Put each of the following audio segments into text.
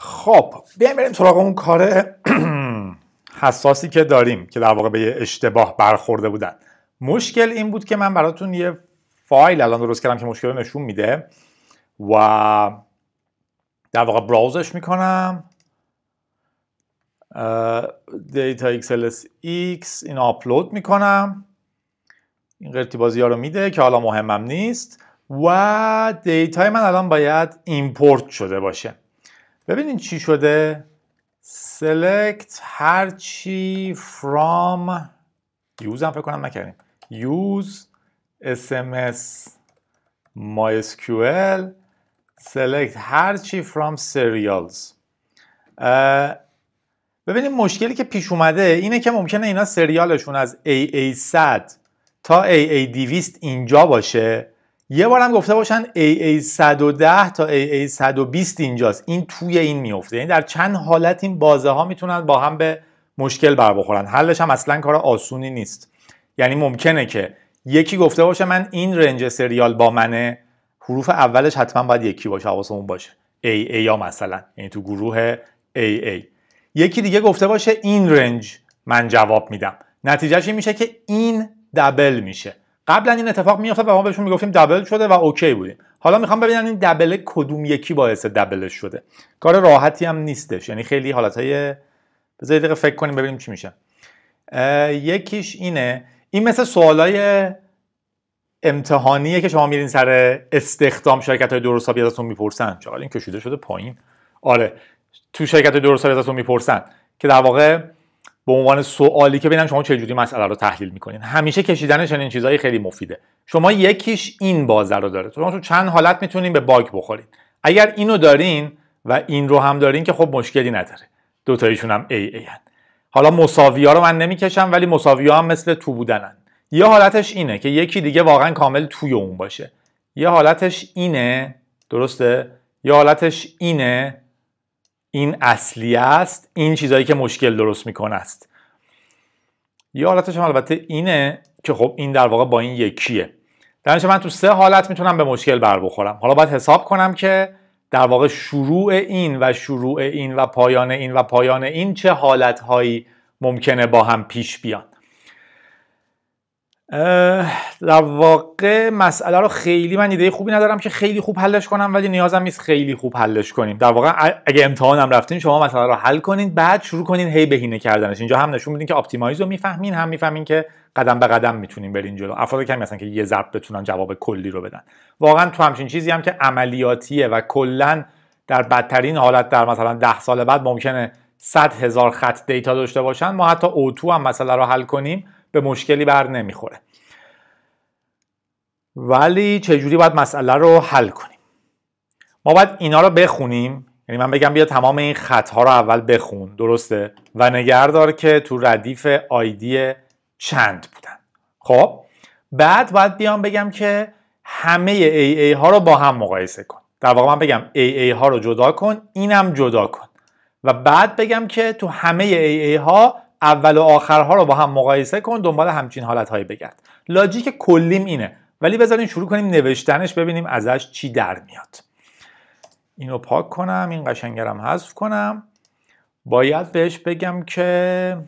خب بیایم بریم سراغ اون کار حساسی که داریم که در واقع به یه اشتباه برخورده بودن مشکل این بود که من براتون یه فایل الان درست کردم که مشکل رو نشون میده و در واقع براوزش میکنم دیتا ایکسلس ایکس این آپلود میکنم این قرتی بازی ها رو میده که حالا مهمم نیست و دیتای من الان باید ایمپورت شده باشه ببینین چی شده select هرچی from use هم فکر کنم نکردیم use sms mysql select هرچی from serials ببینیم مشکلی که پیش اومده اینه که ممکنه اینا سریالشون از AA100 تا AA200 اینجا باشه یه هم گفته باشن AA110 تا AA120 اینجاست این توی این میفته یعنی در چند حالت این بازه ها میتونن با هم به مشکل بر بخورن حلش هم اصلا کار آسونی نیست یعنی ممکنه که یکی گفته باشه من این رنج سریال با منه حروف اولش حتما باید یکی باشه حواسمون باشه AA یا مثلا یعنی تو گروه AA یکی دیگه گفته باشه این رنج من جواب میدم نتیجهش این میشه که این دبل میشه قبلا این اتفاق میافتاد و ما بهشون میگفتیم دبل شده و اوکی بودیم حالا میخوام ببینم این دبل کدوم یکی باعث دبلش شده کار راحتی هم نیستش یعنی خیلی حالتهای بذارید دقیقه فکر کنیم ببینیم چی میشه یکیش اینه این مثل سوالای امتحانیه که شما میرین سر استخدام شرکت های درست حسابی ازتون میپرسن چقدر این کشیده شده پایین آره تو شرکت های درست ازتون میپرسن که در واقع به عنوان سوالی که ببینم شما چه جوری مسئله رو تحلیل میکنین همیشه کشیدن چنین چیزهایی خیلی مفیده شما یکیش این بازه رو داره شما تو چند حالت میتونین به باگ بخورید اگر اینو دارین و این رو هم دارین که خب مشکلی نداره تایشون هم ای ای هن. حالا مساوی ها رو من نمیکشم ولی مساوی ها هم مثل تو بودنن یه حالتش اینه که یکی دیگه واقعا کامل توی اون باشه یه حالتش اینه درسته یه حالتش اینه این اصلی است این چیزایی که مشکل درست میکنه است یه حالتش هم البته اینه که خب این در واقع با این یکیه در من تو سه حالت میتونم به مشکل بر بخورم حالا باید حساب کنم که در واقع شروع این و شروع این و پایان این و پایان این چه حالتهایی ممکنه با هم پیش بیان در واقع مسئله رو خیلی من ایده خوبی ندارم که خیلی خوب حلش کنم ولی نیازم نیست خیلی خوب حلش کنیم در واقع اگه امتحانم رفتین شما مسئله رو حل کنین بعد شروع کنین هی بهینه کردنش اینجا هم نشون میدین که آپتیمایز رو میفهمین هم میفهمین که قدم به قدم میتونین برین جلو افراد کمی هستن که یه ضرب بتونن جواب کلی رو بدن واقعا تو همچین چیزی هم که عملیاتیه و کلا در بدترین حالت در مثلا ده سال بعد ممکنه 100 هزار خط دیتا داشته باشن ما حتی اوتو هم مسئله رو حل کنیم به مشکلی بر نمیخوره ولی چجوری باید مسئله رو حل کنیم ما باید اینا رو بخونیم یعنی من بگم بیا تمام این خطها رو اول بخون درسته و نگردار که تو ردیف آیدی چند بودن خب بعد باید بیام بگم که همه ای ای ها رو با هم مقایسه کن در واقع من بگم ای ای ها رو جدا کن اینم جدا کن و بعد بگم که تو همه ای ای ها اول و آخرها رو با هم مقایسه کن دنبال همچین حالتهایی بگرد لاجیک کلیم اینه ولی بذارین شروع کنیم نوشتنش ببینیم ازش چی در میاد اینو پاک کنم این قشنگرم حذف کنم باید بهش بگم که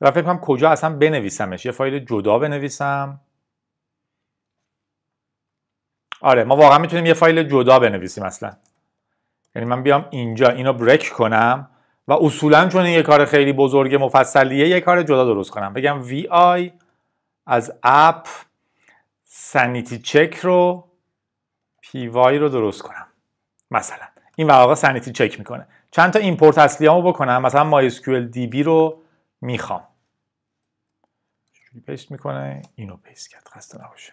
رفت کنم کجا اصلا بنویسمش یه فایل جدا بنویسم آره ما واقعا میتونیم یه فایل جدا بنویسیم اصلا یعنی من بیام اینجا اینو بریک کنم و اصولا چون یه کار خیلی بزرگ مفصلیه یه کار جدا درست کنم بگم وی آی از اپ سنیتی چک رو پی رو درست کنم مثلا این واقعا سنیتی چک میکنه چند تا ایمپورت اصلیامو بکنم مثلا مای اسکیول دی بی رو میخوام پیست میکنه اینو پیست کرد خسته نباشه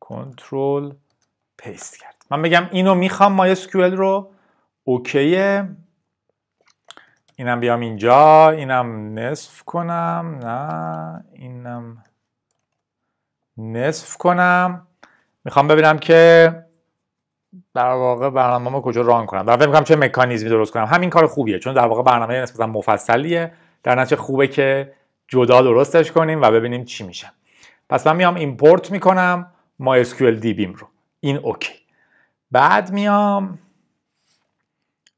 کنترل پیست کرد من بگم اینو میخوام مای رو اوکیه اینم بیام اینجا اینم نصف کنم نه اینم نصف کنم میخوام ببینم که در واقع برنامه ما کجا ران کنم در واقع چه مکانیزمی درست کنم همین کار خوبیه چون در واقع برنامه نسبتا مفصلیه در نتیجه خوبه که جدا درستش کنیم و ببینیم چی میشه پس من میام ایمپورت میکنم MySQL دیبیم رو این اوکی بعد میام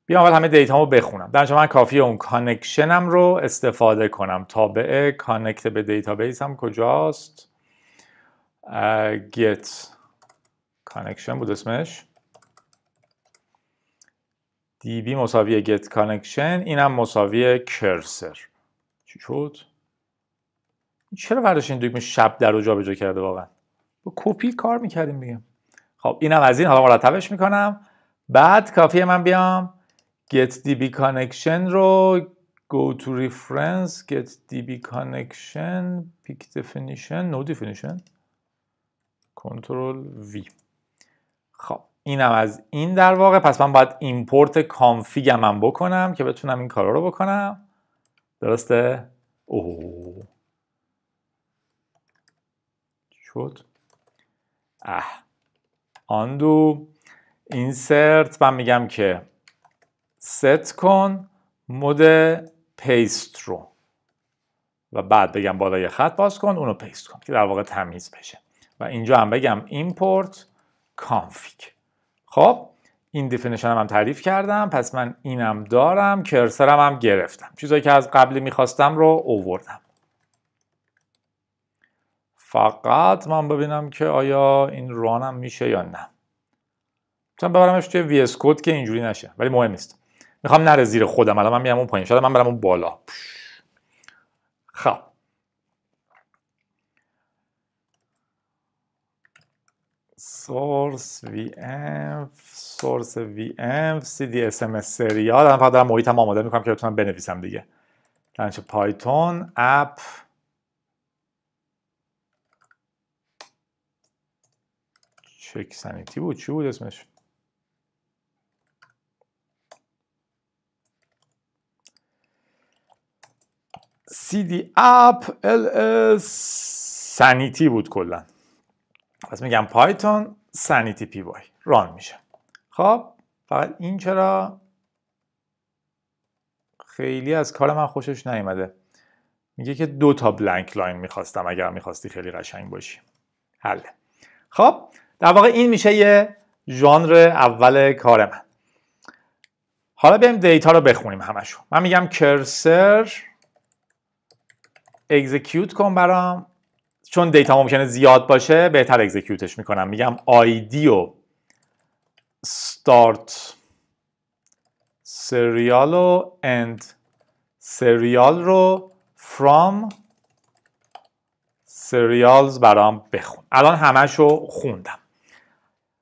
بیام اول همه رو بخونم در من کافی اون کانکشنم رو استفاده کنم تابعه کانکت به دیتابیس هم کجاست get کانکشن بود اسمش دیبی مساوی گت کانکشن اینم مساوی کرسر چی شد چرا این دکمه شب در رو جا کرده واقعا با کپی کار میکردیم بگم خب اینم از این حالا مرتبش میکنم بعد کافیه من بیام get db connection رو go to reference get db connection pick definition no definition control V خب اینم از این در واقع پس من باید ایمپورت کانفیگم من بکنم که بتونم این کارا رو بکنم درسته اوه شد اه آندو اینسرت من میگم که ست کن مود پیست رو و بعد بگم بالای خط باز کن اونو پیست کن که در واقع تمیز بشه و اینجا هم بگم ایمپورت کانفیگ خب این دیفینیشن هم, تعریف کردم پس من اینم دارم کرسرم هم گرفتم چیزایی که از قبلی میخواستم رو اووردم فقط من ببینم که آیا این رانم میشه یا نه مثلا ببرمش توی VS که اینجوری نشه ولی مهم است میخوام نره زیر خودم الان من میام اون پایین شده من برم اون بالا خب سورس وی ام سورس وی ام سی دی اس ام سریال الان فقط دارم محیطم آماده میکنم که بتونم بنویسم دیگه دانش پایتون اپ چک سنیتی بود چی بود اسمش CD اپ ال سنیتی بود کلا پس میگم پایتون سنیتی پی وای ران میشه خب فقط این چرا خیلی از کار من خوشش نیومده میگه که دو تا بلانک لاین میخواستم اگر میخواستی خیلی قشنگ باشی حله خب در واقع این میشه یه ژانر اول کار من حالا بیایم دیتا رو بخونیم همشو من میگم کرسر اگزیکیوت کن برام چون دیتا ممکنه زیاد باشه بهتر اگزیکیوتش میکنم میگم آیدی و start سریال و end سریال رو فرام سریالز برام بخون الان همش رو خوندم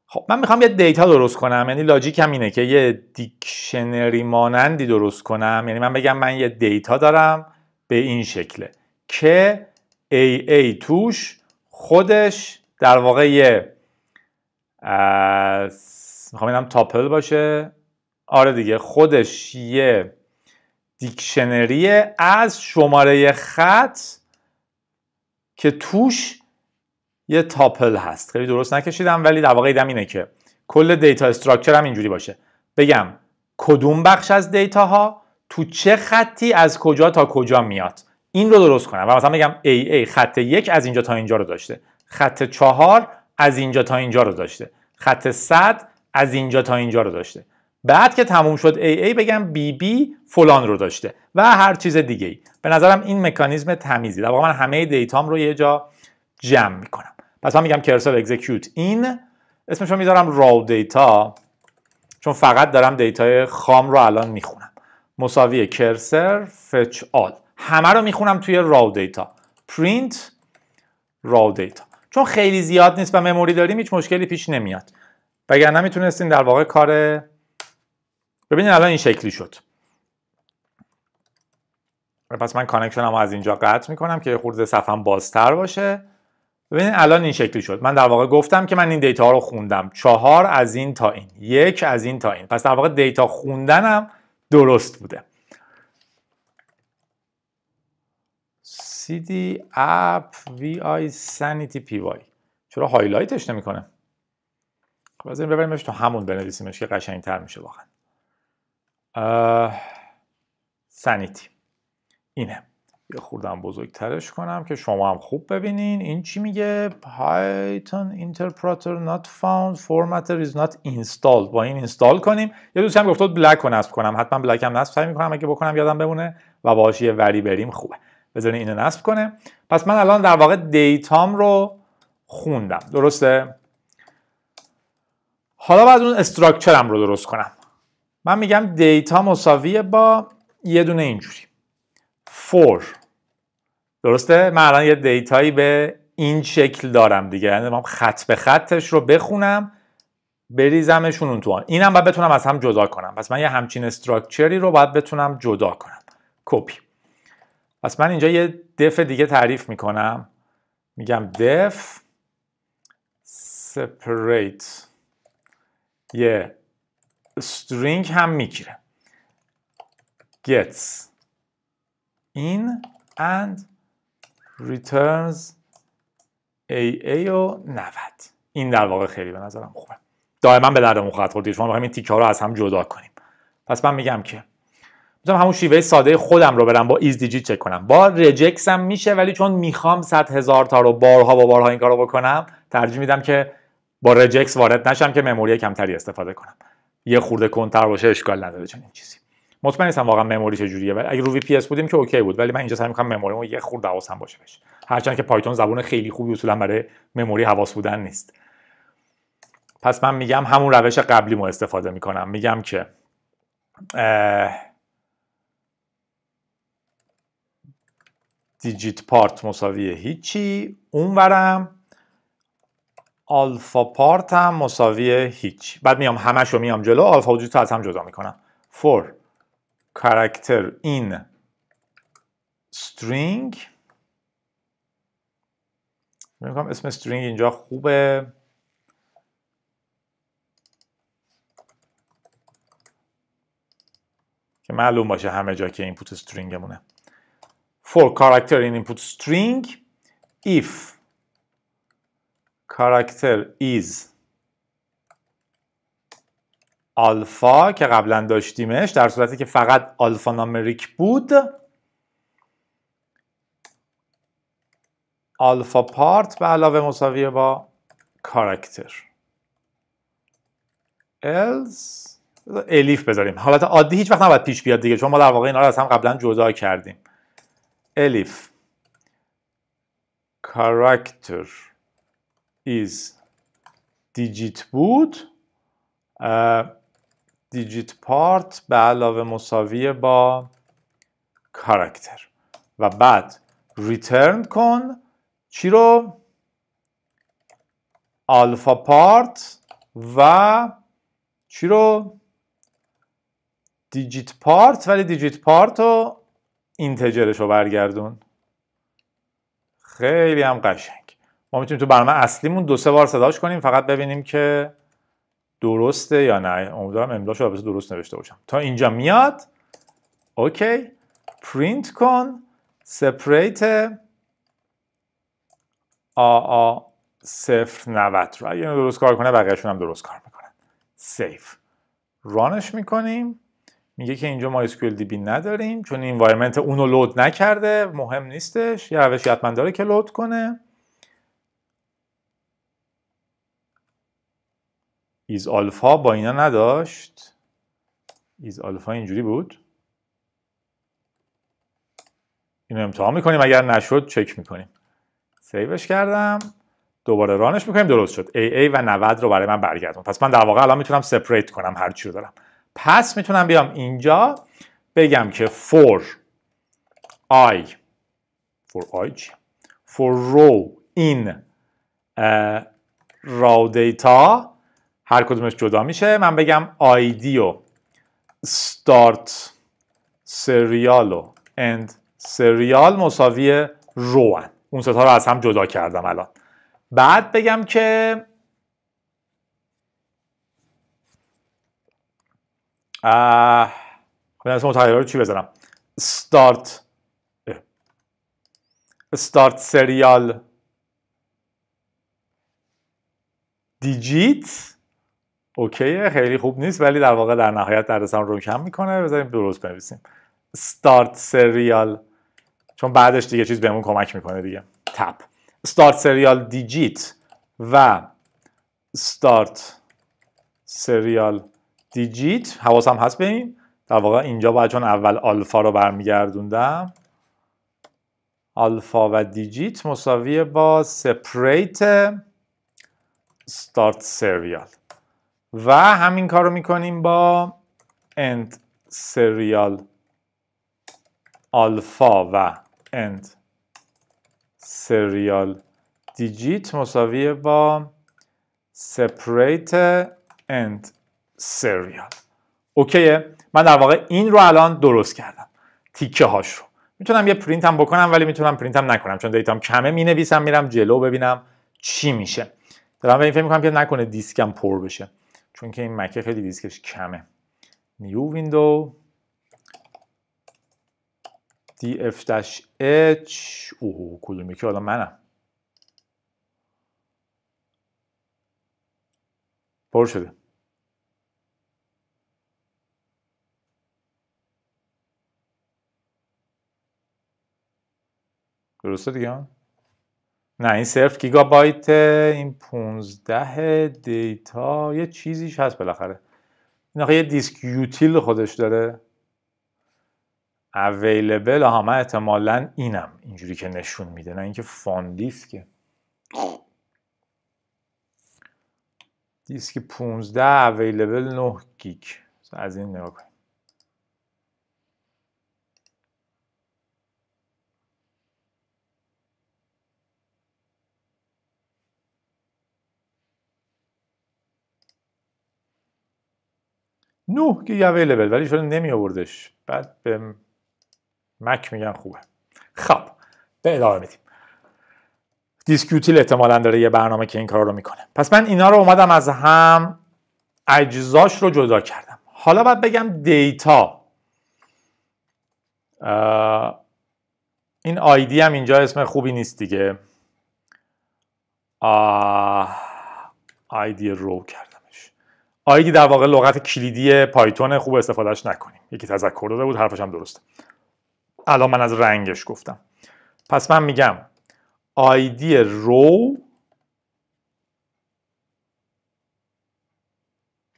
خب من میخوام یه دیتا درست کنم یعنی لاجیک اینه که یه دیکشنری مانندی درست کنم یعنی من بگم من یه دیتا دارم به این شکله که ای ای توش خودش در واقع یه میخوام اینم تاپل باشه آره دیگه خودش یه دیکشنری از شماره خط که توش یه تاپل هست خیلی درست نکشیدم ولی در واقع ایدم اینه که کل دیتا استراکچر هم اینجوری باشه بگم کدوم بخش از دیتا ها تو چه خطی از کجا تا کجا میاد این رو درست کنم و مثلا بگم AA خط یک از اینجا تا اینجا رو داشته خط چهار از اینجا تا اینجا رو داشته خط صد از اینجا تا اینجا رو داشته بعد که تموم شد AA بگم BB فلان رو داشته و هر چیز دیگه ای به نظرم این مکانیزم تمیزی در واقع من همه دیتام رو یه جا جمع میکنم پس من میگم کرسر اگزیکیوت این اسمش رو میذارم راو دیتا چون فقط دارم دیتای خام رو الان میخونم مساوی کرسر فچ آل همه رو میخونم توی راو دیتا print راو دیتا چون خیلی زیاد نیست و مموری داریم هیچ مشکلی پیش نمیاد وگرنه میتونستین در واقع کار ببینید الان این شکلی شد پس من کانکشنم از اینجا قطع میکنم که خورده صفم بازتر باشه ببینید الان این شکلی شد من در واقع گفتم که من این دیتا رو خوندم چهار از این تا این یک از این تا این پس در واقع دیتا خوندنم درست بوده cd app vi sanity py چرا هایلایتش نمیکنه خب از این ببریمش تو همون بنویسیمش که قشنگ تر میشه واقعا سنیتی اینه یه خوردم بزرگترش کنم که شما هم خوب ببینین این چی میگه Python interpreter not found formatter is not installed با این اینستال کنیم یه دوستی هم گفته بلک رو نصب کنم حتما بلک هم نصب سعی میکنم اگه بکنم یادم بمونه و باهاش یه وری بریم خوبه بذارین اینو نصب کنه پس من الان در واقع دیتام رو خوندم درسته حالا باید اون استراکچرم رو درست کنم من میگم دیتا مساویه با یه دونه اینجوری فور درسته من الان یه دیتایی به این شکل دارم دیگه یعنی من خط به خطش رو بخونم بریزمشون اون تو اینم باید بتونم از هم جدا کنم پس من یه همچین استراکچری رو باید بتونم جدا کنم کپی پس من اینجا یه دف دیگه تعریف میکنم میگم دف سپریت یه string هم میگیره gets in and returns aa و 90 این در واقع خیلی به نظرم خوبه دائما به دردمون خواهد خورد شما میخوایم این تیکه ها رو از هم جدا کنیم پس من میگم که میتونم همون شیوه ساده خودم رو برم با ایز دیجیت چک کنم با ریجکس هم میشه ولی چون میخوام صد هزار تا رو بارها با بارها این کارو بکنم ترجیح میدم که با ریجکس وارد نشم که مموری کمتری استفاده کنم یه خورده کنتر باشه اشکال نداره چنین چیزی مطمئن نیستم واقعا مموری چه جوریه ولی اگه رو وی پی اس بودیم که اوکی بود ولی من اینجا سعی می‌کنم مموریمو یه خورده حواس هم باشه بشه هرچند که پایتون زبون خیلی خوبی اصولا برای مموری حواس بودن نیست پس من میگم همون روش قبلیمو استفاده میکنم میگم که دیجیت پارت مساوی هیچی اونورم آلفا پارت هم مساوی هیچ بعد میام همش رو میام جلو آلفا دیجیت از هم جدا میکنم for character in string میکنم اسم string اینجا خوبه که معلوم باشه همه جا که اینپوت سترینگمونه for character in input string if character is آلفا که قبلا داشتیمش در صورتی که فقط آلفا نامریک بود alpha پارت به علاوه مساویه با کاراکتر else الیف بذاریم حالت عادی هیچ وقت نباید پیش بیاد دیگه چون ما در واقع اینا رو از هم قبلا جدا کردیم الیف character is digit بود دیجیت uh, پارت به علاوه مساویه با کارکتر و بعد ریترن کن چی رو آلفا پارت و چی رو دیجیت پارت ولی دیجیت پارت رو اینتجرش رو برگردون خیلی هم قشنگ ما میتونیم تو برنامه اصلیمون دو سه بار صداش کنیم فقط ببینیم که درسته یا نه امیدوارم املاش رو درست نوشته باشم تا اینجا میاد اوکی پرینت کن سپریت آ آ صفر نوت رو اگه درست کار کنه بقیهشون هم درست کار میکنن سیف رانش میکنیم میگه که اینجا ما اسکیول بی نداریم چون این اون رو لود نکرده مهم نیستش یه روش حتما داره که لود کنه ایز آلفا با اینا نداشت ایز آلفا اینجوری بود اینو امتحان میکنیم اگر نشد چک میکنیم سیوش کردم دوباره رانش میکنیم درست شد AA و 90 رو برای من برگردون پس من در واقع الان میتونم سپریت کنم هرچی رو دارم پس میتونم بیام اینجا بگم که for i for i for row in raw data هر کدومش جدا میشه من بگم id و start serial و end serial مساوی row هن. اون ستا رو از هم جدا کردم الان بعد بگم که آ من اسم رو چی بزنم start start serial دیجیت اوکیه خیلی خوب نیست ولی در واقع در نهایت دردسر رو کم میکنه بذاریم درست بنویسیم start سریال چون بعدش دیگه چیز بهمون کمک میکنه دیگه تپ start سریال دیجیت و start سریال دیجیت حواسم هست به در واقع اینجا باید چون اول آلفا رو برمیگردوندم آلفا و دیجیت مساوی با سپریت start سریال و همین کار رو میکنیم با end سریال آلفا و end سریال دیجیت مساوی با separate اند سریال اوکیه من در واقع این رو الان درست کردم تیکه هاش رو میتونم یه پرینت هم بکنم ولی میتونم پرینت هم نکنم چون دیتام کمه مینویسم میرم جلو ببینم چی میشه دارم به این فکر میکنم که نکنه دیسکم پر بشه چون که این مکه خیلی دیسکش کمه نیو ویندو df-h اوه کدوم یکی حالا منم پر شده درسته دیگه نه این صرف گیگابایت این 15 دیتا یه چیزیش هست بالاخره این یه دیسک یوتیل خودش داره اویلیبل آها من احتمالا اینم اینجوری که نشون میده نه اینکه فان که دیسک 15 اویلیبل 9 گیگ از این نگاه کنید یه یه اویلیبل ولی شده نمی آوردش بعد به مک میگن خوبه خب به ادامه میدیم دیسکیوتیل احتمالا داره یه برنامه که این کار رو میکنه پس من اینا رو اومدم از هم اجزاش رو جدا کردم حالا باید بگم دیتا این آیدی هم اینجا اسم خوبی نیست دیگه آیدی رو کرد آیدی در واقع لغت کلیدی پایتون خوب استفادهش نکنیم یکی تذکر داده بود حرفش هم درسته الان من از رنگش گفتم پس من میگم آیدی رو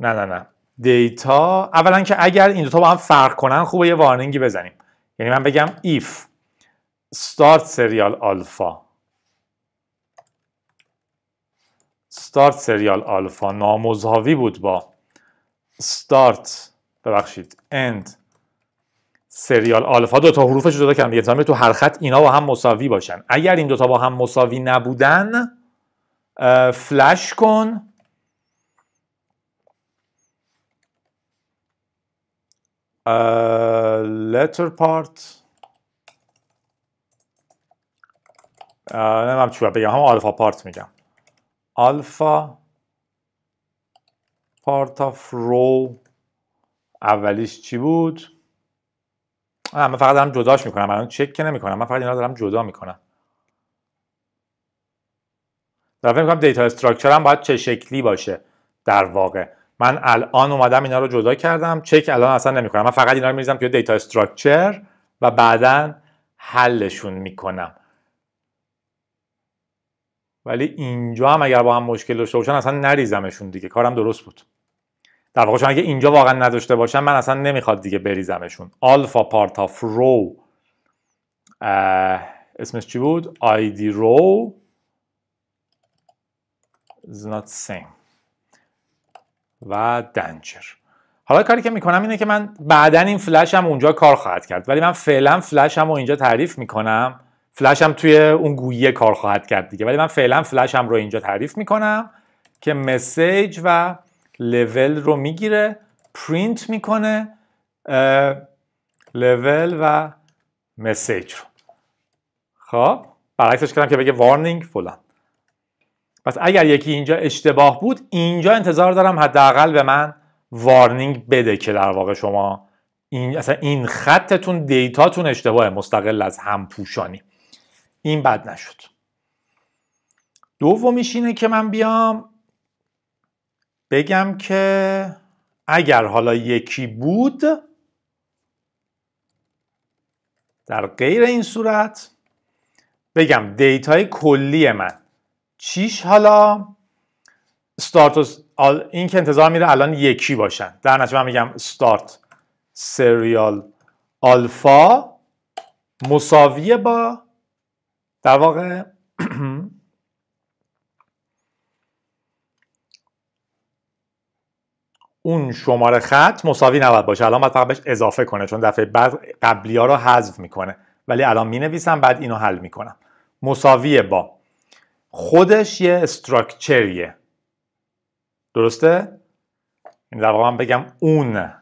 نه نه نه دیتا اولا که اگر این دوتا با هم فرق کنن خوبه یه وارنینگی بزنیم یعنی من بگم ایف start سریال alpha ستارت سریال آلفا نامزاوی بود با ستارت ببخشید اند سریال آلفا دو تا حروفش جدا کردم دیگه تو هر خط اینا با هم مساوی باشن اگر این دوتا با هم مساوی نبودن فلش کن لتر پارت نمیدونم چی بگم هم آلفا پارت میگم Alpha part of row اولیش چی بود من فقط دارم جداش میکنم الان چک نمیکنم من فقط اینا دارم جدا میکنم دارم میکنم دیتا استراکچر هم باید چه شکلی باشه در واقع من الان اومدم اینا رو جدا کردم چک الان اصلا نمیکنم من فقط اینا رو میریزم توی دیتا استراکچر و بعدا حلشون میکنم ولی اینجا هم اگر با هم مشکل داشته باشن اصلا نریزمشون دیگه کارم درست بود در واقع چون اگه اینجا واقعا نداشته باشن من اصلا نمیخواد دیگه بریزمشون آلفا پارت آف رو اسمش چی بود ID رو is not same و دنجر حالا کاری که میکنم اینه که من بعدا این فلش هم اونجا کار خواهد کرد ولی من فعلا فلش هم اینجا تعریف میکنم فلش هم توی اون گویی کار خواهد کرد دیگه ولی من فعلا فلش هم رو اینجا تعریف میکنم که مسیج و لول رو میگیره پرینت میکنه لول و مسیج رو خب برعکسش کردم که بگه وارنینگ فلان پس اگر یکی اینجا اشتباه بود اینجا انتظار دارم حداقل به من وارنینگ بده که در واقع شما این اصلا این خطتون دیتاتون اشتباهه مستقل از همپوشانی این بد نشد دومیش اینه که من بیام بگم که اگر حالا یکی بود در غیر این صورت بگم دیتای کلی من چیش حالا استارت این که انتظار میره الان یکی باشن در نتیجه من میگم استارت سریال آلفا مساویه با در واقع اون شماره خط مساوی نباید باشه الان باید فقط بهش اضافه کنه چون دفعه بعد قبلی ها رو حذف میکنه ولی الان می نویسم بعد اینو حل میکنم مساوی با خودش یه استراکچریه درسته؟ این یعنی در واقع من بگم اون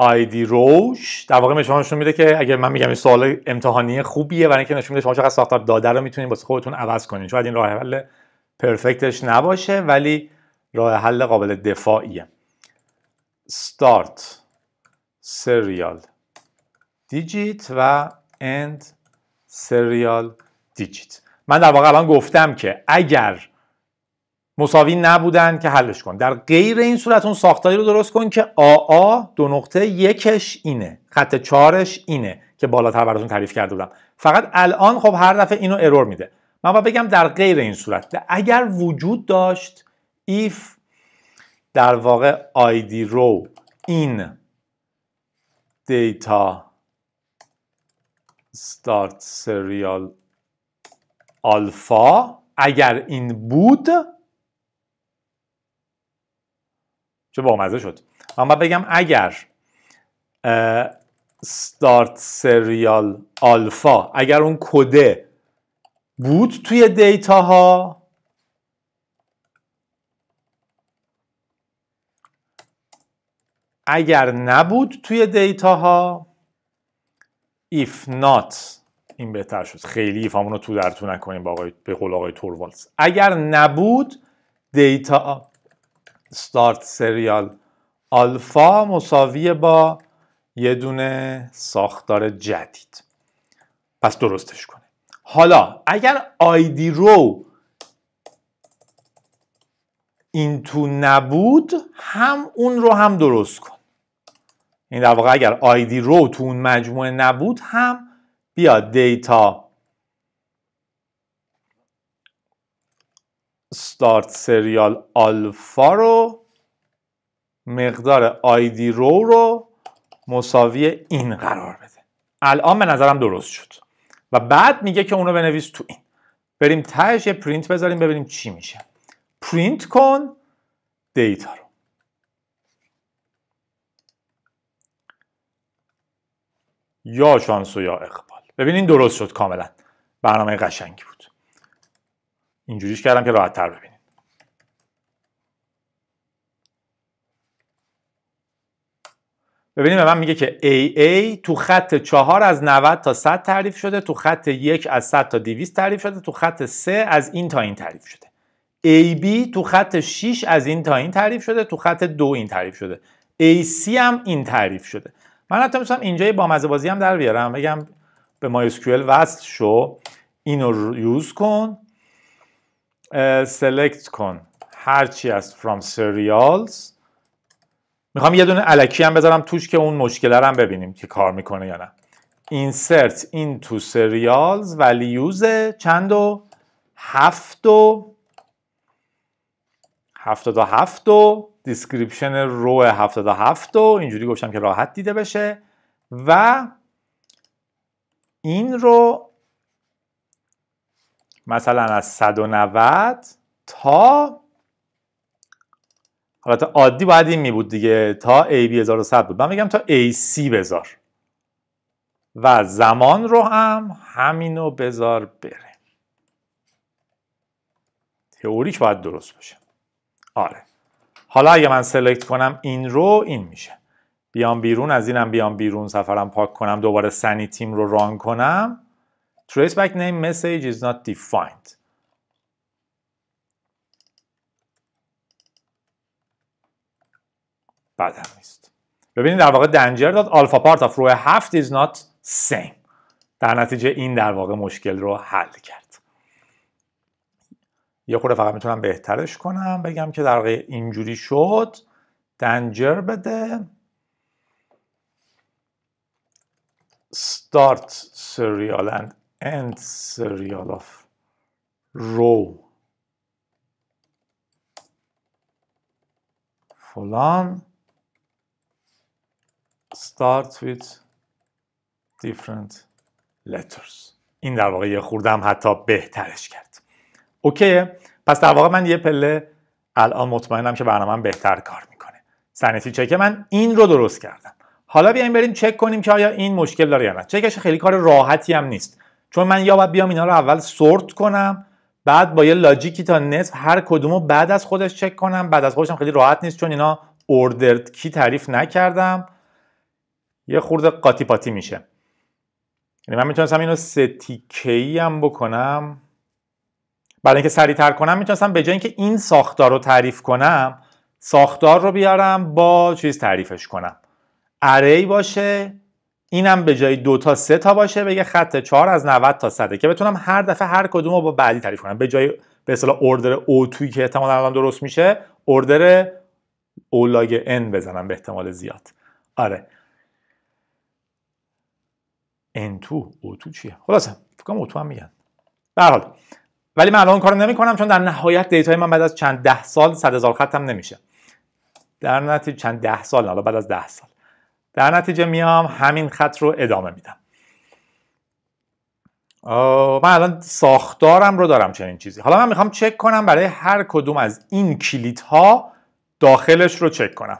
آیدی روش در واقع شما نشون میده که اگر من میگم این سوال امتحانی خوبیه برای اینکه نشون میده شما چقدر ساختار داده رو میتونید واسه خودتون عوض کنین شاید این راه حل پرفکتش نباشه ولی راه حل قابل دفاعیه start serial digit و end serial digit من در واقع الان گفتم که اگر مساوی نبودن که حلش کن در غیر این صورت اون ساختاری رو درست کن که آآ دو نقطه یکش اینه خط چارش اینه که بالاتر براتون تعریف کرده بودم فقط الان خب هر دفعه اینو ارور میده من باید بگم در غیر این صورت اگر وجود داشت if در واقع آیدی رو این دیتا start serial آلفا اگر این بود چه بامزه شد اما بگم اگر start سریال آلفا اگر اون کده بود توی دیتا ها اگر نبود توی دیتا ها if not این بهتر شد خیلی ایف رو تو در تو نکنیم به قول آقای توروالز اگر نبود دیتا start سریال آلفا مساوی با یه دونه ساختار جدید پس درستش کنه حالا اگر آیدی رو این تو نبود هم اون رو هم درست کن این یعنی در واقع اگر آیدی رو تو اون مجموعه نبود هم بیا دیتا start سریال آلفا رو مقدار آیدی رو رو مساوی این قرار بده الان به نظرم درست شد و بعد میگه که اونو بنویس تو این بریم تهش یه پرینت بذاریم ببینیم چی میشه پرینت کن دیتا رو یا شانس و یا اقبال ببینین درست شد کاملا برنامه قشنگی بود اینجوریش کردم که راحت تر ببینید ببینید به من میگه که AA تو خط 4 از 90 تا 100 تعریف شده تو خط 1 از 100 تا 200 تعریف شده تو خط 3 از این تا این تعریف شده AB تو خط 6 از این تا این تعریف شده تو خط 2 این تعریف شده AC هم این تعریف شده من حتی میتونم اینجا با بازی هم در بیارم بگم به MySQL وصل شو اینو یوز کن سلکت کن هرچی از from serials میخوام یه دونه الکی هم بذارم توش که اون مشکل ببینیم که کار میکنه یا نه insert into serials values چند و هفت و هفتاد و هفت و دیسکریپشن رو هفتاد و هفت و اینجوری گفتم که راحت دیده بشه و این رو مثلا از 190 تا حالت عادی باید این می بود دیگه تا AB 1100 بود من میگم تا AC بذار و زمان رو هم همینو بذار بره تئوریک باید درست باشه آره حالا اگه من سلکت کنم این رو این میشه بیام بیرون از اینم بیام بیرون سفرم پاک کنم دوباره سنی تیم رو ران کنم Traceback name message is not defined. بعد هم نیست ببینید در واقع دنجر داد آلفا پارت آف روی هفت is not same در نتیجه این در واقع مشکل رو حل کرد یه خورده فقط میتونم بهترش کنم بگم که در واقع اینجوری شد دنجر بده start serial and and serial of row فلان start with different letters این در واقع یه خوردم حتی بهترش کرد اوکی پس در واقع من یه پله الان مطمئنم که برنامه من بهتر کار میکنه سنتی چک من این رو درست کردم حالا بیایم بریم چک کنیم که آیا این مشکل داره یا نه چکش خیلی کار راحتی هم نیست چون من یا باید بیام اینا رو اول سورت کنم بعد با یه لاجیکی تا نصف هر کدوم رو بعد از خودش چک کنم بعد از خودشم خیلی راحت نیست چون اینا اوردرد کی تعریف نکردم یه خورده قاطی پاتی میشه یعنی من میتونستم اینو سه ای هم بکنم برای اینکه سریعتر کنم میتونستم به جای اینکه این ساختار رو تعریف کنم ساختار رو بیارم با چیز تعریفش کنم اری باشه اینم به جای دو تا سه تا باشه بگه خط 4 از 90 تا 100 که بتونم هر دفعه هر کدوم رو با بعدی تعریف کنم به جای به اصطلاح اوردر او توی که احتمال الان درست میشه اوردر او لاگ ان بزنم به احتمال زیاد آره ان تو او تو چیه خلاصه فکر کنم هم میگن به حال ولی من الان کارو نمیکنم چون در نهایت دیتای من بعد از چند ده سال صد هزار خط نمیشه در نتیجه چند ده سال حالا بعد از ده سال در نتیجه میام همین خط رو ادامه میدم من الان ساختارم رو دارم چنین چیزی حالا من میخوام چک کنم برای هر کدوم از این کلیت ها داخلش رو چک کنم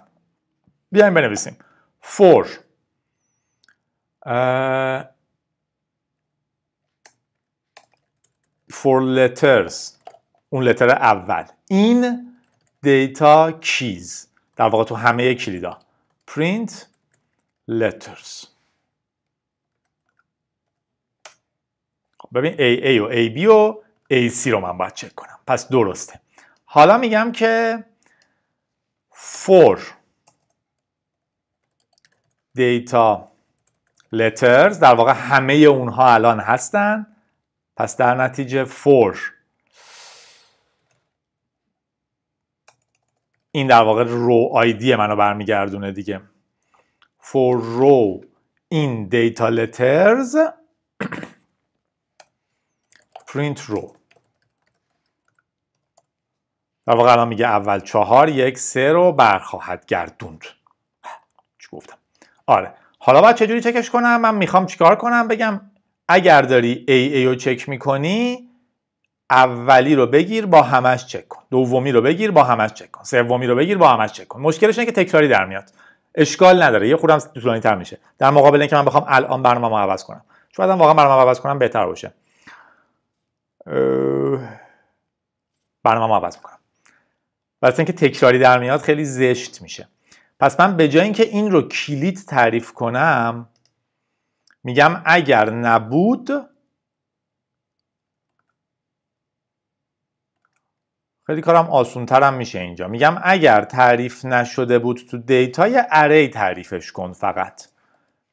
بیایم بنویسیم for for letters اون لتر اول این دیتا کیز در واقع تو همه کلیدا print letters خب، ببین AA و AB و AC رو من باید چک کنم پس درسته حالا میگم که for data letters در واقع همه اونها الان هستن پس در نتیجه for این در واقع رو آیدی منو برمیگردونه دیگه for row in data letters print row در واقع الان میگه اول چهار یک سه رو برخواهد گردوند چی گفتم آره حالا باید چجوری چکش کنم من میخوام چیکار کنم بگم اگر داری ای رو چک میکنی اولی رو بگیر با همش چک کن دومی رو بگیر با همش چک کن سومی رو بگیر با همش چک کن مشکلش اینه که تکراری در میاد اشکال نداره یه خورم طولانی تر میشه در مقابل اینکه من بخوام الان برنامه ما عوض کنم شاید واقعا برنامه عوض کنم بهتر باشه برنامه عوض میکنم واسه اینکه تکراری در میاد خیلی زشت میشه پس من به جای اینکه این رو کلید تعریف کنم میگم اگر نبود خیلی کارم آسونترم میشه اینجا میگم اگر تعریف نشده بود تو دیتای اری تعریفش کن فقط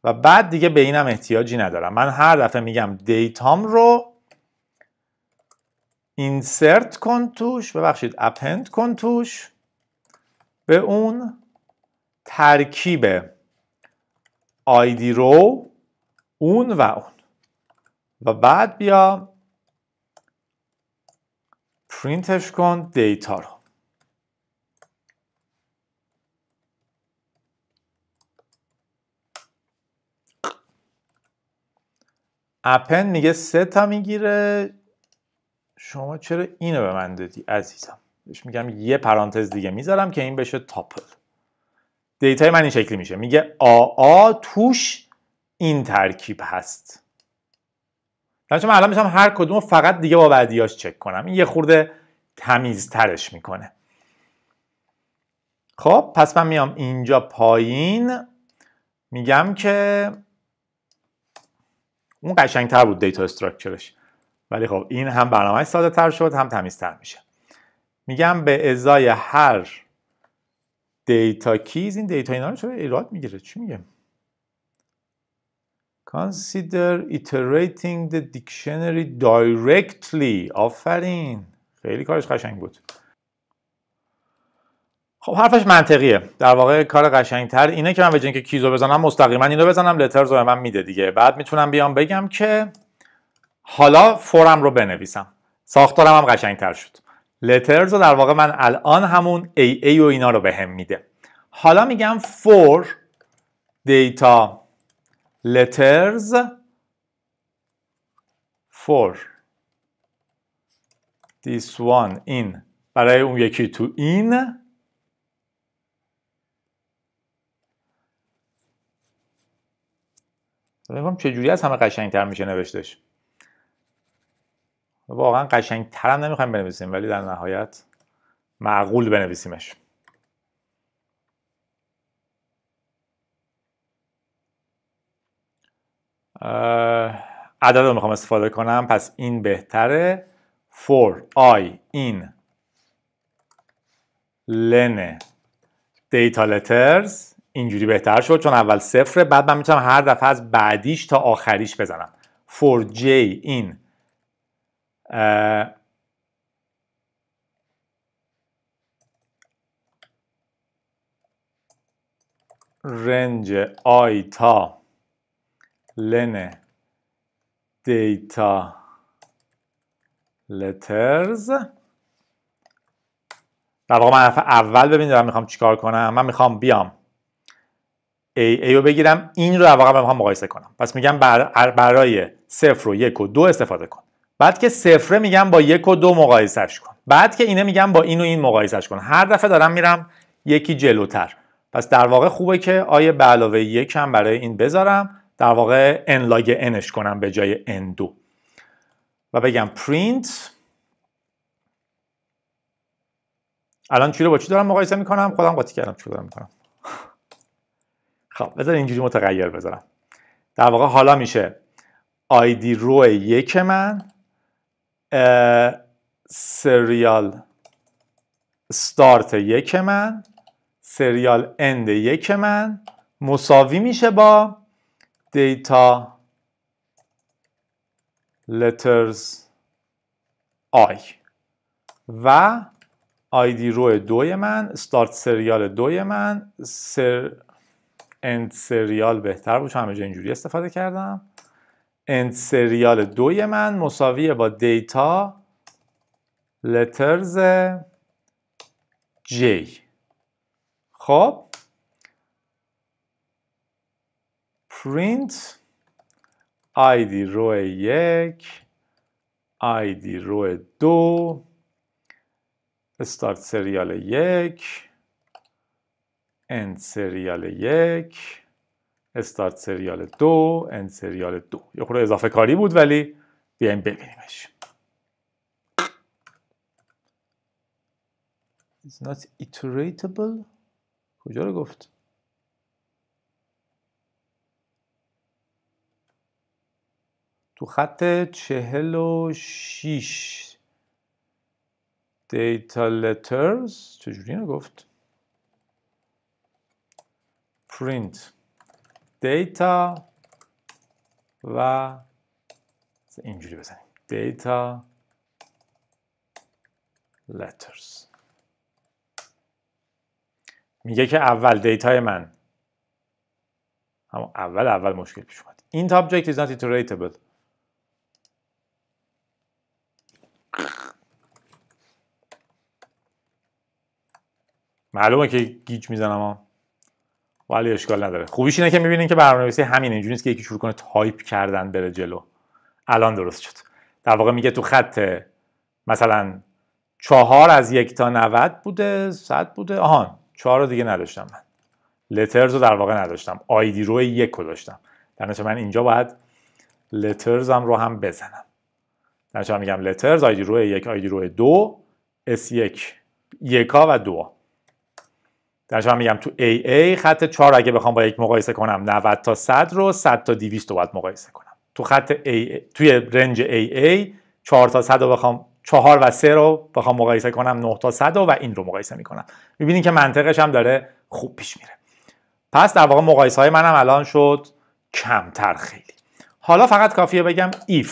و بعد دیگه به اینم احتیاجی ندارم من هر دفعه میگم دیتام رو اینسرت کن توش ببخشید اپند کن توش به اون ترکیب آیدی رو اون و اون و بعد بیا پرینتش کن دیتا رو اپن میگه سه تا میگیره شما چرا اینو به من دادی عزیزم بهش میگم یه پرانتز دیگه میذارم که این بشه تاپل دیتای من این شکلی میشه میگه آآ توش این ترکیب هست در من الان میتونم هر کدوم فقط دیگه با بعدیاش چک کنم این یه خورده تمیزترش میکنه خب پس من میام اینجا پایین میگم که اون قشنگتر بود دیتا استراکچرش ولی خب این هم برنامه ساده تر شد هم تمیزتر میشه میگم به ازای هر دیتا کیز این دیتا اینا رو چرا ایراد میگیره چی میگم Consider iterating the dictionary directly آفرین خیلی کارش قشنگ بود خب حرفش منطقیه در واقع کار قشنگتر اینه که من به اینکه کیزو بزنم مستقیما اینو بزنم لترز رو من میده دیگه بعد میتونم بیام بگم که حالا فورم رو بنویسم ساختارم هم قشنگتر شد لترز رو در واقع من الان همون ای ای و اینا رو بهم هم میده حالا میگم فور دیتا letters for this one in برای اون یکی تو این ببینم چه جوری از همه تر میشه نوشتش واقعا قشنگترم نمیخوایم بنویسیم ولی در نهایت معقول بنویسیمش عدد رو میخوام استفاده کنم پس این بهتره for i in len data letters اینجوری بهتر شد چون اول صفره بعد من میتونم هر دفعه از بعدیش تا آخریش بزنم for j in رنج آی تا لن دیتا letters در واقع من اول ببینید دارم میخوام چیکار کنم من میخوام بیام A ایو رو بگیرم این رو در واقع میخوام مقایسه کنم پس میگم برای صفر و یک و دو استفاده کن بعد که صفره میگم با یک و دو مقایسهش کن بعد که اینه میگم با این و این مقایسهش کن هر دفعه دارم میرم یکی جلوتر پس در واقع خوبه که آیه به علاوه یک هم برای این بذارم در واقع n لاگ nش کنم به جای n2 و بگم print الان چی رو با چی دارم مقایسه میکنم خودم قاطی کردم چی دارم میکنم خب بذار اینجوری متغیر بذارم در واقع حالا میشه ID رو یک من سریال start یک من سریال اند یک من مساوی میشه با دیتا لترز آی و آیدی رو دوی من start سریال دوی من سر سریال بهتر بود چون همه جا اینجوری استفاده کردم end سریال دوی من مساویه با دیتا لترز j خب print id رو یک id رو دو start سریال یک end سریال یک start سریال دو end سریال دو یه خورده اضافه کاری بود ولی بیایم ببینیمش It's not iteratable کجا رو گفت تو خط چهل و شیش دیتا لترز چجوری اینو گفت پرینت دیتا و اینجوری بزنیم دیتا لترز میگه که اول دیتای من اما اول اول مشکل پیش اومد این تابجکت از not iteratable معلومه که گیج میزنم ها ولی اشکال نداره خوبیش اینه که میبینین که برنامه‌نویسی همین اینجوری نیست که یکی شروع کنه تایپ کردن بره جلو الان درست شد در واقع میگه تو خط مثلا چهار از یک تا 90 بوده صد بوده آهان چهار رو دیگه نداشتم من لترز رو در واقع نداشتم آیدی رو یک رو داشتم در من اینجا باید لترز رو هم بزنم در میگم لترز آیدی رو یک آیدی رو دو اس یک یکا و دو در میگم تو AA خط 4 اگه بخوام با یک مقایسه کنم 90 تا 100 رو 100 تا 200 رو باید مقایسه کنم تو خط AA توی رنج AA 4 تا 100 رو بخوام 4 و 3 رو بخوام مقایسه کنم 9 تا 100 و این رو مقایسه میکنم میبینین که منطقش هم داره خوب پیش میره پس در واقع مقایسه های منم الان شد کمتر خیلی حالا فقط کافیه بگم if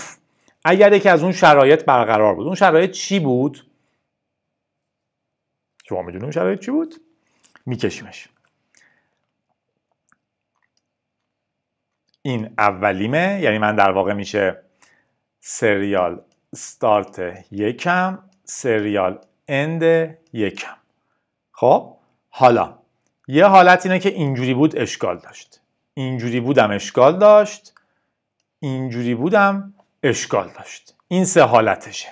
اگر یکی از اون شرایط برقرار بود اون شرایط چی بود شما میدونید اون شرایط چی بود میکشیمش این اولیمه یعنی من در واقع میشه سریال استارت یکم سریال اند یکم خب حالا یه حالت اینه که اینجوری بود اشکال داشت اینجوری بودم اشکال داشت اینجوری بودم اشکال داشت این سه حالتشه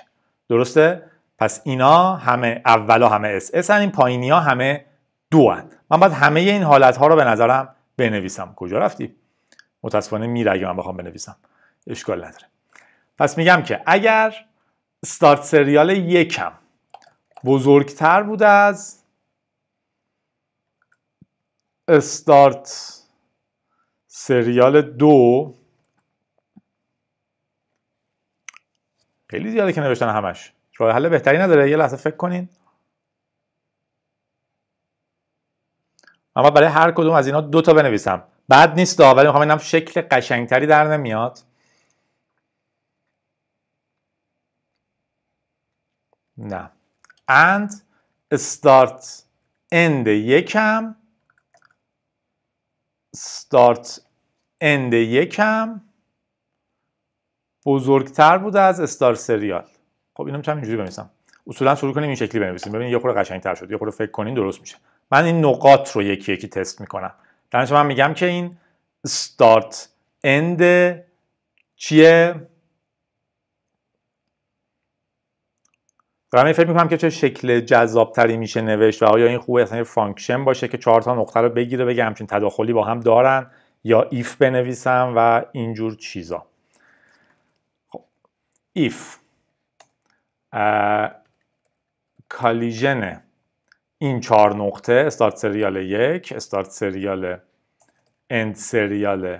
درسته؟ پس اینا همه اولا همه اس اس این پایینی ها همه دو من باید همه این حالت ها رو به نظرم بنویسم کجا رفتی متاسفانه میره اگه من بخوام بنویسم اشکال نداره پس میگم که اگر استارت سریال یکم بزرگتر بود از استارت سریال دو خیلی زیاده که نوشتن همش راه حل بهتری نداره یه لحظه فکر کنین اما برای هر کدوم از اینا دو تا بنویسم بد نیست ولی میخوام شکل قشنگتری در نمیاد نه and start end یکم start end یکم بزرگتر بوده از استار سریال خب اینو میتونم اینجوری بنویسم اصولا شروع کنیم این شکلی بنویسیم ببینید یه خورده قشنگتر شد یه خورده فکر کنین درست میشه من این نقاط رو یکی یکی تست میکنم در من میگم که این start end چیه دارم فکر میکنم که چه شکل جذابتری میشه نوشت و آیا این خوبه اصلا یه فانکشن باشه که چهار تا نقطه رو بگیره بگه همچین تداخلی با هم دارن یا ایف بنویسم و اینجور چیزا خب ایف کالیژن این چهار نقطه استارت سریال یک استارت سریال اند سریال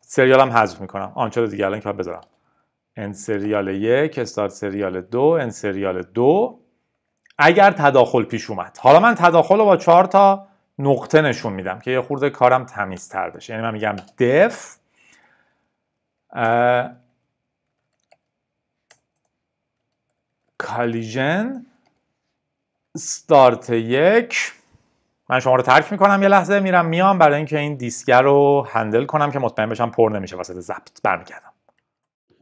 سریال هم حذف میکنم آنچه دیگه الان که بذارم اند سریال یک استارت سریال دو اند سریال دو اگر تداخل پیش اومد حالا من تداخل رو با چهار تا نقطه نشون میدم که یه خورده کارم تمیزتر بشه یعنی من میگم دف کالیژن استارت یک من شما رو ترک میکنم یه لحظه میرم میام برای اینکه این دیسکه رو هندل کنم که مطمئن بشم پر نمیشه وسط ضبط برمیگردم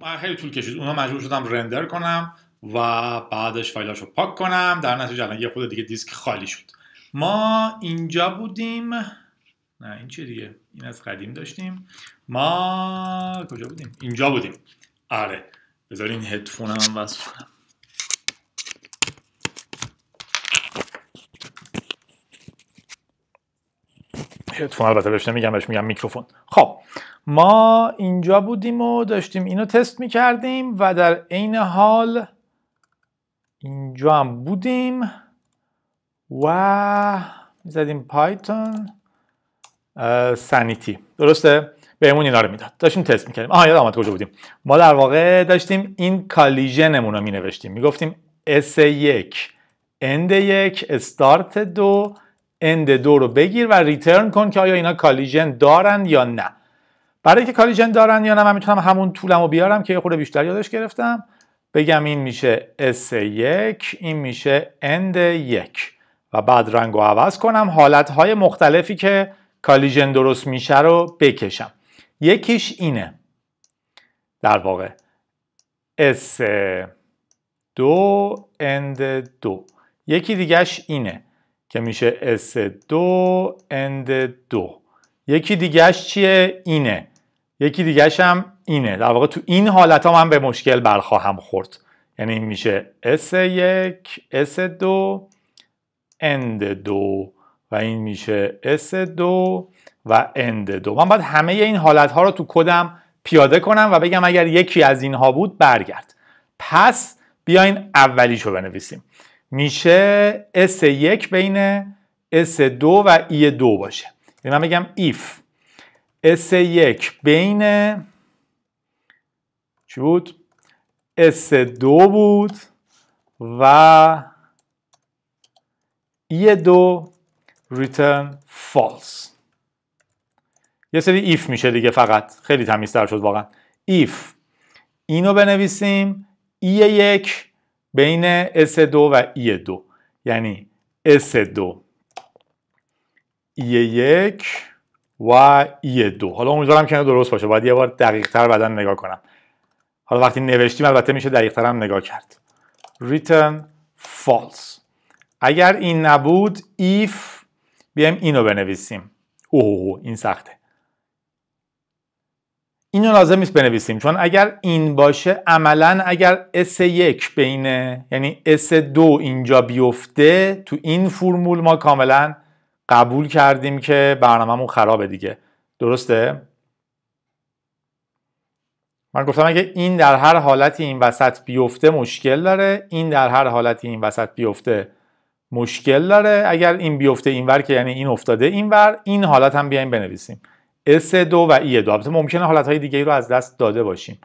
من خیلی طول کشید اونا مجبور شدم رندر کنم و بعدش رو پاک کنم در نتیجه الان یه خود دیگه دیسک خالی شد ما اینجا بودیم نه این چه دیگه این از قدیم داشتیم ما کجا بودیم اینجا بودیم آره بذارین هدفونم وصل هدفون البته بهش نمیگم بهش میگم میکروفون خب ما اینجا بودیم و داشتیم اینو تست میکردیم و در عین حال اینجا هم بودیم و میزدیم پایتون سنیتی درسته بهمون اینا رو میداد داشتیم تست میکردیم آها یاد آمد کجا بودیم ما در واقع داشتیم این کالیژنمون رو مینوشتیم میگفتیم اس 1 اند یک استارت دو اند دو رو بگیر و ریترن کن که آیا اینا کالیژن دارن یا نه برای که کالیژن دارن یا نه من میتونم همون طولم رو بیارم که یه خورده بیشتر یادش گرفتم بگم این میشه S1 این میشه اند یک و بعد رنگ رو عوض کنم حالتهای مختلفی که کالیژن درست میشه رو بکشم یکیش اینه در واقع S2 اند دو یکی دیگهش اینه که میشه S2 اند 2 یکی دیگهش چیه اینه یکی دیگهش هم اینه در واقع تو این حالت ها من به مشکل برخواهم خورد یعنی این میشه S1 S2 اند 2 و این میشه S2 و اند 2 من باید همه این حالت ها رو تو کدم پیاده کنم و بگم اگر یکی از اینها بود برگرد پس بیاین اولیش رو بنویسیم میشه S 1 بین S2 و i 2 باشه یعنی من بگم if S1 بین چی بود؟ S2 بود و i 2 return false یه سری if میشه دیگه فقط خیلی تمیزتر شد واقعا if اینو بنویسیم ای 1 بین S2 و E2 یعنی S2 E1 و E2 حالا امیدوارم که درست باشه باید یه بار دقیق تر بعدا نگاه کنم حالا وقتی نوشتیم البته میشه دقیق تر هم نگاه کرد return false اگر این نبود if بیایم اینو بنویسیم اوه این سخته اینو لازم نیست بنویسیم چون اگر این باشه عملا اگر S1 بین یعنی اس 2 اینجا بیفته تو این فرمول ما کاملا قبول کردیم که برنامهمون خرابه دیگه درسته؟ من گفتم اگه این در هر حالتی این وسط بیفته مشکل داره این در هر حالتی این وسط بیفته مشکل داره اگر این بیفته اینور که یعنی این افتاده اینور این حالت هم بیایم بنویسیم S2 و E2 البته ممکنه حالتهای دیگه ای رو از دست داده باشیم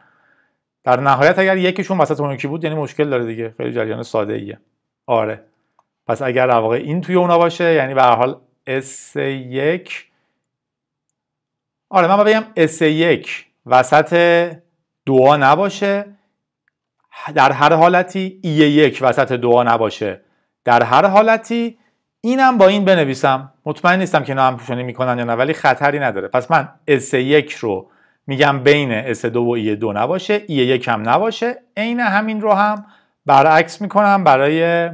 در نهایت اگر یکیشون وسط اون بود یعنی مشکل داره دیگه خیلی جریان ساده ایه آره پس اگر در این توی اونا باشه یعنی به هر حال S1 آره من بگم S1 وسط دعا نباشه در هر حالتی E1 وسط دعا نباشه در هر حالتی اینم با این بنویسم مطمئن نیستم که هم پوشانی میکنن یا نه ولی خطری نداره پس من اس 1 رو میگم بین اس 2 و ای e دو نباشه ای e یک هم نباشه عین همین رو هم برعکس میکنم برای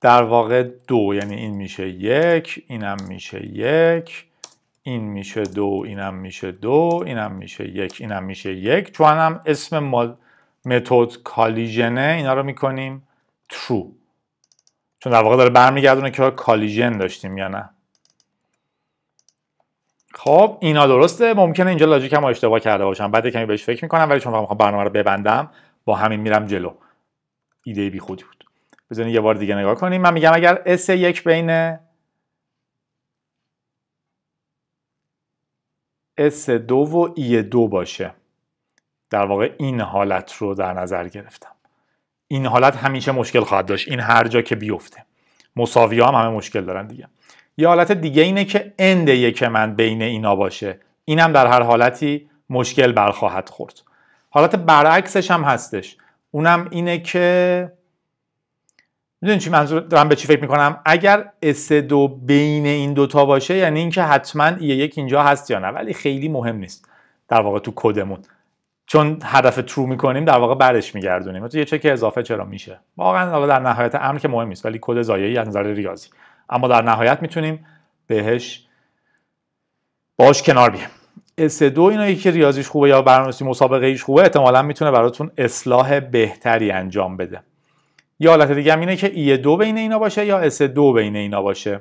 در واقع دو یعنی این میشه یک اینم میشه یک این میشه دو اینم میشه دو اینم میشه یک اینم میشه یک چون هم اسم مال متد کالیژنه اینا رو میکنیم true چون در واقع داره برمیگردونه که کالیژن داشتیم یا نه خب اینا درسته ممکنه اینجا لاجیک هم اشتباه کرده باشم بعد کمی بهش فکر میکنم ولی چون فقط میخوام برنامه رو ببندم با همین میرم جلو ایده بی خودی بود بزنین یه بار دیگه نگاه کنیم من میگم اگر S یک بین S2 و E2 باشه در واقع این حالت رو در نظر گرفتم این حالت همیشه مشکل خواهد داشت این هر جا که بیفته مساوی هم همه مشکل دارن دیگه یه حالت دیگه اینه که اند یک من بین اینا باشه اینم در هر حالتی مشکل برخواهد خورد حالت برعکسش هم هستش اونم اینه که میدونی چی منظور دارم به چی فکر میکنم اگر اس دو بین این دوتا باشه یعنی اینکه حتما یه یک اینجا هست یا نه ولی خیلی مهم نیست در واقع تو کدمون چون هدف ترو میکنیم در واقع برش میگردونیم یه چک اضافه چرا میشه واقعا حالا در نهایت امر که مهم نیست ولی کد زایه از نظر ریاضی اما در نهایت میتونیم بهش باش کنار بیایم اس 2 اینا که ریاضیش خوبه یا برنامه‌نویسی مسابقه ایش خوبه احتمالا میتونه براتون اصلاح بهتری انجام بده یا حالت دیگه هم اینه که ای e 2 بین اینا باشه یا اس 2 بین اینا باشه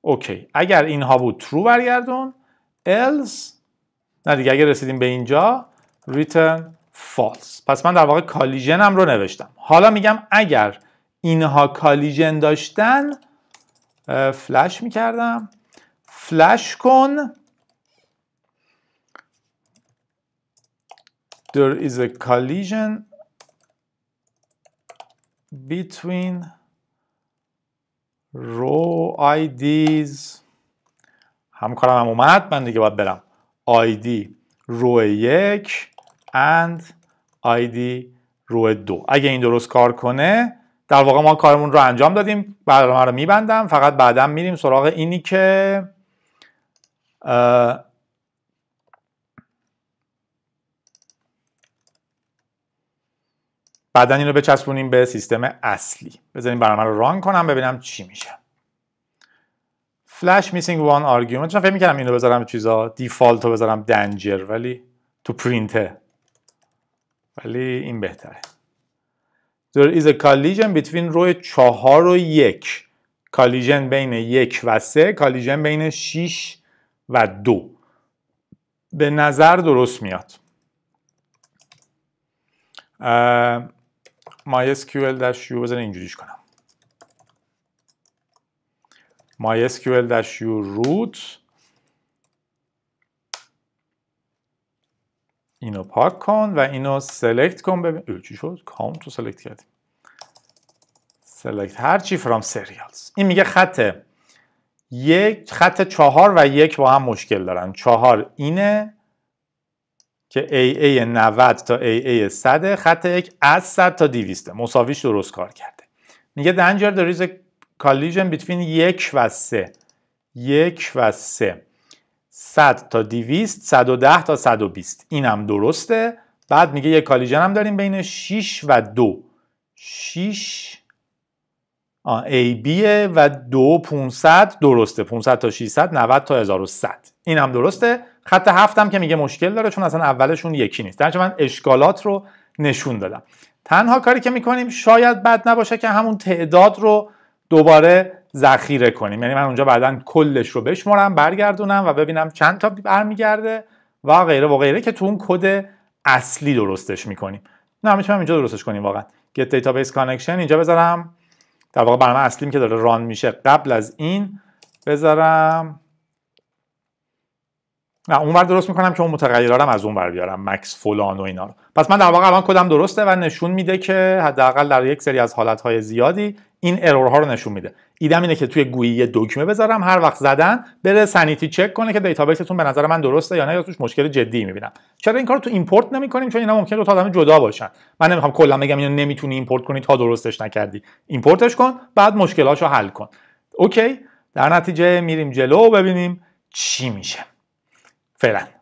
اوکی اگر اینها بود ترو برگردون else نه دیگه اگر رسیدیم به اینجا return false پس من در واقع کالیژنم رو نوشتم حالا میگم اگر اینها کالیژن داشتن فلش میکردم فلش کن there is a collision between row IDs همکارم هم اومد من دیگه باید برم ID رو یک and id رو دو اگه این درست کار کنه در واقع ما کارمون رو انجام دادیم برنامه رو میبندم فقط بعدا میریم سراغ اینی که بعدا این رو بچسبونیم به سیستم اصلی بذاریم برنامه رو ران کنم ببینم چی میشه flash missing one argument چون فکر میکردم اینو بذارم چیزا دیفالت رو بذارم دنجر ولی تو پرینته ولی این بهتره در is a collision between روی چهار و یک کالیژن بین یک و سه کالیژن بین 6 و دو به نظر درست میاد uh, MySQL dash u بذاره اینجوریش کنم MySQL dash u root اینو پاک کن و اینو سلکت کن ببین چی شد کامنت رو سلکت کردیم سلکت هر چی فرام سریالز این میگه خط یک خط چهار و یک با هم مشکل دارن چهار اینه که AA 90 تا AA 100 خط یک از 100 تا 200 مساویش درست کار کرده میگه danger there is a collision between یک و سه یک و سه 100 تا 200 110 تا 120 اینم درسته بعد میگه یه کالیژن هم داریم بین 6 و 2 6 ای بی و 2 500 درسته 500 تا 600 90 تا 1100 اینم درسته خط هفتم که میگه مشکل داره چون اصلا اولشون یکی نیست درنچه من اشکالات رو نشون دادم تنها کاری که میکنیم شاید بد نباشه که همون تعداد رو دوباره ذخیره کنیم یعنی من اونجا بعدا کلش رو بشمرم برگردونم و ببینم چند تا برمیگرده و غیره و غیره که تو اون کد اصلی درستش میکنیم نه میتونم اینجا درستش کنیم واقعا get database connection اینجا بذارم در واقع برنامه اصلیم که داره ران میشه قبل از این بذارم نه اونور درست میکنم که اون متغیرارم از اونور بیارم مکس فلان و اینا رو پس من در واقع الان کدم درسته و نشون میده که حداقل در یک سری از حالتهای زیادی این ارورها رو نشون میده ایدم اینه که توی گویی یه دکمه بذارم هر وقت زدن بره سنیتی چک کنه که دیتابیستون به نظر من درسته یا نه یا توش مشکل جدی میبینم چرا این کار تو ایمپورت نمیکنیم چون اینا ممکنه دو تا آدم جدا باشن من نمیخوام کلا بگم اینو نمیتونی ایمپورت کنی تا درستش نکردی ایمپورتش کن بعد مشکلاشو حل کن اوکی در نتیجه میریم جلو و ببینیم چی میشه فعلا